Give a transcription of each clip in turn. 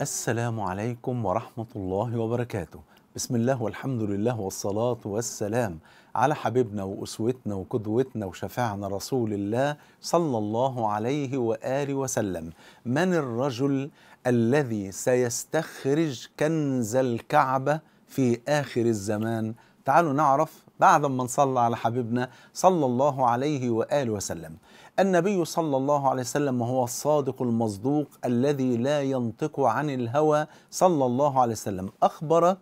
السلام عليكم ورحمة الله وبركاته بسم الله والحمد لله والصلاة والسلام على حبيبنا وأسوتنا وقدوتنا وشفاعنا رسول الله صلى الله عليه وآله وسلم من الرجل الذي سيستخرج كنز الكعبة في آخر الزمان تعالوا نعرف بعد ما نصلى على حبيبنا صلى الله عليه وآله وسلم النبي صلى الله عليه وسلم هو الصادق المصدوق الذي لا ينطق عن الهوى صلى الله عليه وسلم أخبر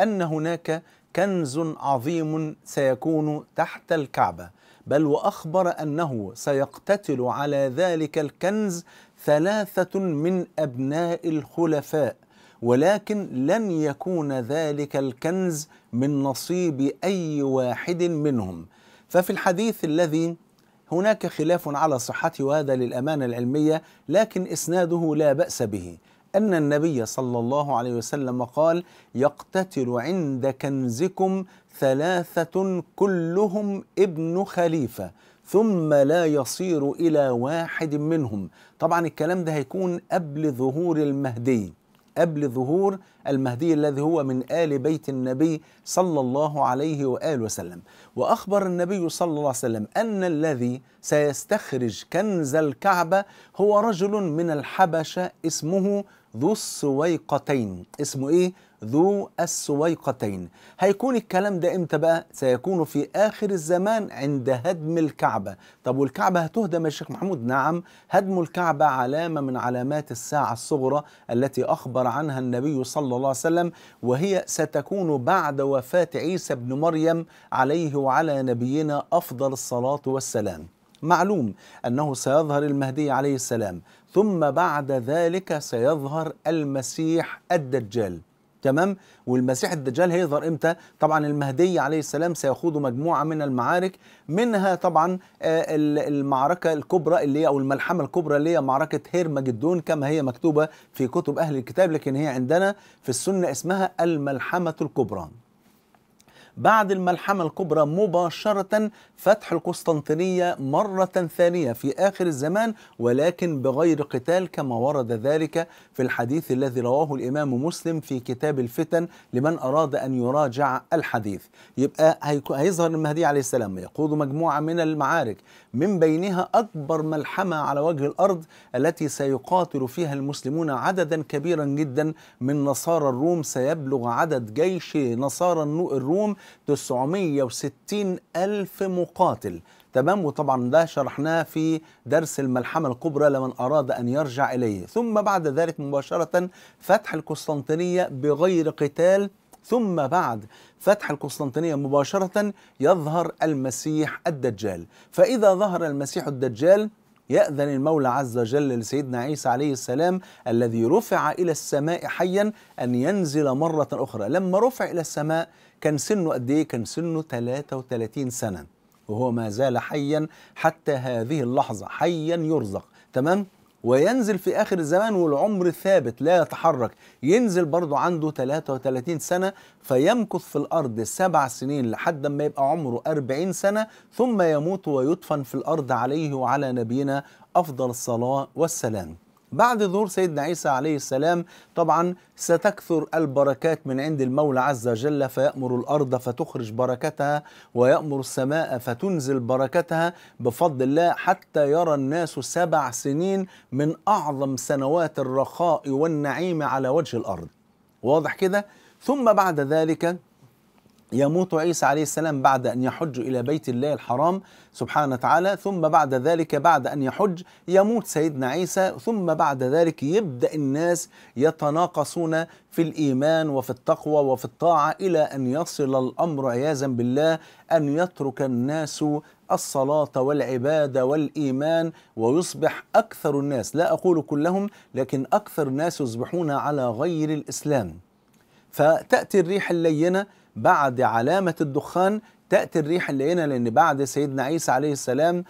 أن هناك كنز عظيم سيكون تحت الكعبة بل وأخبر أنه سيقتتل على ذلك الكنز ثلاثة من أبناء الخلفاء ولكن لن يكون ذلك الكنز من نصيب أي واحد منهم ففي الحديث الذي هناك خلاف على صحته وهذا للأمانة العلمية لكن إسناده لا بأس به أن النبي صلى الله عليه وسلم قال يقتتل عند كنزكم ثلاثة كلهم ابن خليفة ثم لا يصير إلى واحد منهم طبعا الكلام ده هيكون قبل ظهور المهدي قبل ظهور المهدي الذي هو من آل بيت النبي صلى الله عليه وآله وسلم وأخبر النبي صلى الله عليه وسلم أن الذي سيستخرج كنز الكعبة هو رجل من الحبشة اسمه ذو السويقتين اسمه إيه؟ ذو السويقتين هيكون الكلام ده امتى بقى سيكون في اخر الزمان عند هدم الكعبه طب والكعبه هتهدم يا شيخ محمود نعم هدم الكعبه علامه من علامات الساعه الصغرى التي اخبر عنها النبي صلى الله عليه وسلم وهي ستكون بعد وفاه عيسى بن مريم عليه وعلى نبينا افضل الصلاه والسلام معلوم انه سيظهر المهدي عليه السلام ثم بعد ذلك سيظهر المسيح الدجال تمام والمسيح الدجال هيظهر امتى طبعا المهدي عليه السلام سيخوض مجموعه من المعارك منها طبعا آه، المعركه الكبرى اللي هي او الملحمه الكبرى اللي هي معركه هيرمجدون كما هي مكتوبه في كتب اهل الكتاب لكن هي عندنا في السنه اسمها الملحمه الكبرى بعد الملحمة الكبرى مباشرة فتح القسطنطينية مرة ثانية في آخر الزمان ولكن بغير قتال كما ورد ذلك في الحديث الذي رواه الإمام مسلم في كتاب الفتن لمن أراد أن يراجع الحديث يبقى هيظهر المهدي عليه السلام يقود مجموعة من المعارك من بينها أكبر ملحمة على وجه الأرض التي سيقاتل فيها المسلمون عددا كبيرا جدا من نصارى الروم سيبلغ عدد جيش نصارى الروم 960 ألف مقاتل تمام وطبعا ده شرحناه في درس الملحمة الكبرى لمن أراد أن يرجع إليه ثم بعد ذلك مباشرة فتح القسطنطينية بغير قتال ثم بعد فتح القسطنطينية مباشرة يظهر المسيح الدجال فإذا ظهر المسيح الدجال يأذن المولى عز وجل لسيدنا عيسى عليه السلام الذي رفع إلى السماء حيا أن ينزل مرة أخرى لما رفع إلى السماء كان سنه قد إيه؟ كان سنه 33 سنة وهو ما زال حيا حتى هذه اللحظة حيا يرزق تمام؟ وينزل في آخر الزمان والعمر ثابت لا يتحرك ينزل برضه عنده 33 سنة فيمكث في الأرض سبع سنين لحد ما يبقى عمره 40 سنة ثم يموت ويدفن في الأرض عليه وعلى نبينا أفضل الصلاة والسلام بعد ظهور سيدنا عيسى عليه السلام طبعا ستكثر البركات من عند المولى عز وجل فيأمر الأرض فتخرج بركتها ويأمر السماء فتنزل بركتها بفضل الله حتى يرى الناس سبع سنين من أعظم سنوات الرخاء والنعيم على وجه الأرض واضح كده ثم بعد ذلك يموت عيسى عليه السلام بعد أن يحج إلى بيت الله الحرام سبحانه وتعالى ثم بعد ذلك بعد أن يحج يموت سيدنا عيسى ثم بعد ذلك يبدأ الناس يتناقصون في الإيمان وفي التقوى وفي الطاعة إلى أن يصل الأمر عياذا بالله أن يترك الناس الصلاة والعبادة والإيمان ويصبح أكثر الناس لا أقول كلهم لكن أكثر الناس يصبحون على غير الإسلام فتأتي الريح اللينة بعد علامة الدخان تأتي الريح هنا لأن بعد سيدنا عيسى عليه السلام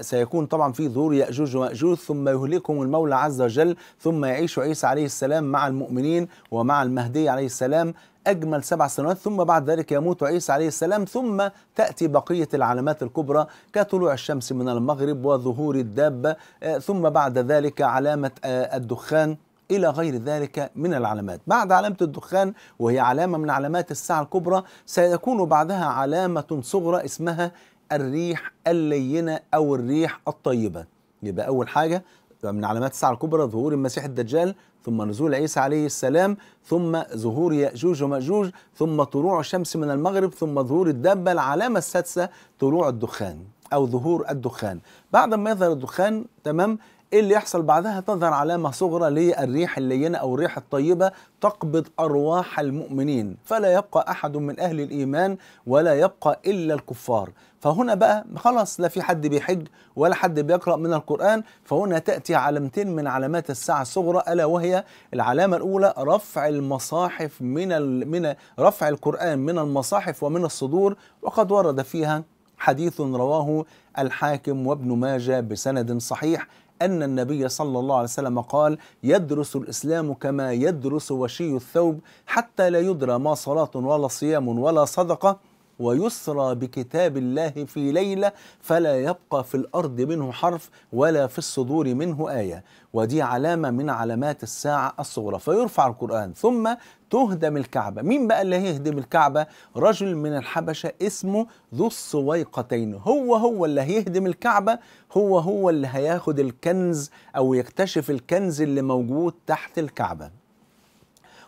سيكون طبعا في ظهور يأجوج ومأجوج ثم يهلكهم المولى عز وجل ثم يعيش عيسى عليه السلام مع المؤمنين ومع المهدي عليه السلام أجمل سبع سنوات ثم بعد ذلك يموت عيسى عليه السلام ثم تأتي بقية العلامات الكبرى كطلوع الشمس من المغرب وظهور الدابة آه، ثم بعد ذلك علامة آه، الدخان إلى غير ذلك من العلامات بعد علامة الدخان وهي علامة من علامات الساعة الكبرى سيكون بعدها علامة صغرى اسمها الريح اللينة أو الريح الطيبة يبقى أول حاجة من علامات الساعة الكبرى ظهور المسيح الدجال ثم نزول عيسى عليه السلام ثم ظهور يأجوج ومأجوج ثم طلوع الشمس من المغرب ثم ظهور الدابة العلامة السادسة طلوع الدخان او ظهور الدخان بعد ما يظهر الدخان تمام ايه اللي يحصل بعدها تظهر علامه صغرى للريح اللينه او الريح الطيبه تقبض ارواح المؤمنين فلا يبقى احد من اهل الايمان ولا يبقى الا الكفار فهنا بقى خلاص لا في حد بيحج ولا حد بيقرا من القران فهنا تاتي علامتين من علامات الساعه الصغرى الا وهي العلامه الاولى رفع المصاحف من من رفع القران من المصاحف ومن الصدور وقد ورد فيها حديث رواه الحاكم وابن ماجه بسند صحيح أن النبي صلى الله عليه وسلم قال يدرس الإسلام كما يدرس وشي الثوب حتى لا يدرى ما صلاة ولا صيام ولا صدقة ويسرى بكتاب الله في ليلة فلا يبقى في الأرض منه حرف ولا في الصدور منه آية ودي علامة من علامات الساعة الصغرى فيرفع القرآن ثم تهدم الكعبة مين بقى اللي هيهدم الكعبة رجل من الحبشة اسمه ذو السويقتين هو هو اللي هيهدم الكعبة هو هو اللي هياخد الكنز أو يكتشف الكنز اللي موجود تحت الكعبة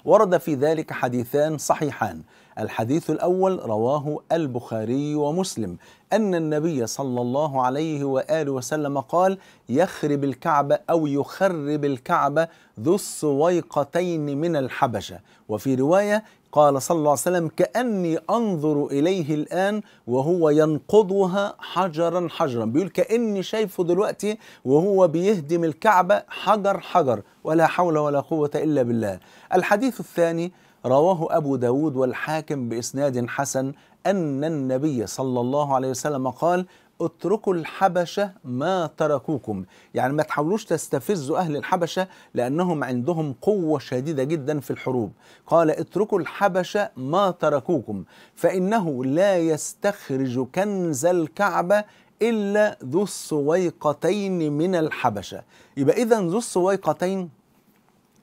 ورد في ذلك حديثان صحيحان الحديث الأول رواه البخاري ومسلم أن النبي صلى الله عليه وآله وسلم قال يخرب الكعبة أو يخرب الكعبة ذو السويقتين من الحبشة وفي رواية قال صلى الله عليه وسلم كأني أنظر إليه الآن وهو ينقضها حجرا حجرا بيقول كأني شايفه دلوقتي وهو بيهدم الكعبة حجر حجر ولا حول ولا قوة إلا بالله الحديث الثاني رواه أبو داود والحاكم بإسناد حسن أن النبي صلى الله عليه وسلم قال اتركوا الحبشة ما تركوكم يعني ما تحاولوش تستفزوا أهل الحبشة لأنهم عندهم قوة شديدة جدا في الحروب قال اتركوا الحبشة ما تركوكم فإنه لا يستخرج كنز الكعبة إلا ذو السويقتين من الحبشة يبقى إذا ذو السويقتين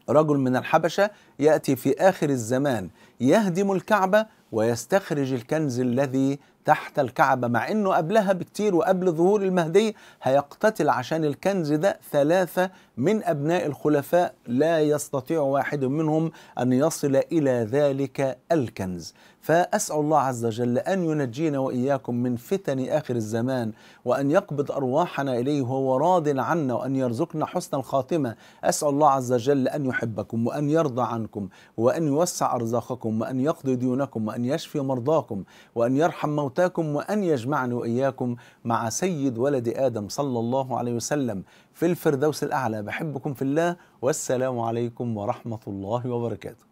رجل من الحبشة يأتي في آخر الزمان يهدم الكعبة ويستخرج الكنز الذي تحت الكعبة مع أنه قبلها بكتير وقبل ظهور المهدي هيقتتل عشان الكنز ده ثلاثة من أبناء الخلفاء لا يستطيع واحد منهم أن يصل إلى ذلك الكنز فأسأل الله عز وجل أن ينجينا وإياكم من فتن آخر الزمان وأن يقبض أرواحنا إليه وهو راض عنا وأن يرزقنا حسن الخاتمة أسأل الله عز وجل أن يحبكم وأن يرضى عنكم وأن يوسع أرزاقكم وأن يقضي ديونكم وأن يشفي مرضاكم وأن يرحم موتاكم وأعطاكم وأن يجمعني وإياكم مع سيد ولد آدم صلى الله عليه وسلم في الفردوس الأعلى بحبكم في الله والسلام عليكم ورحمة الله وبركاته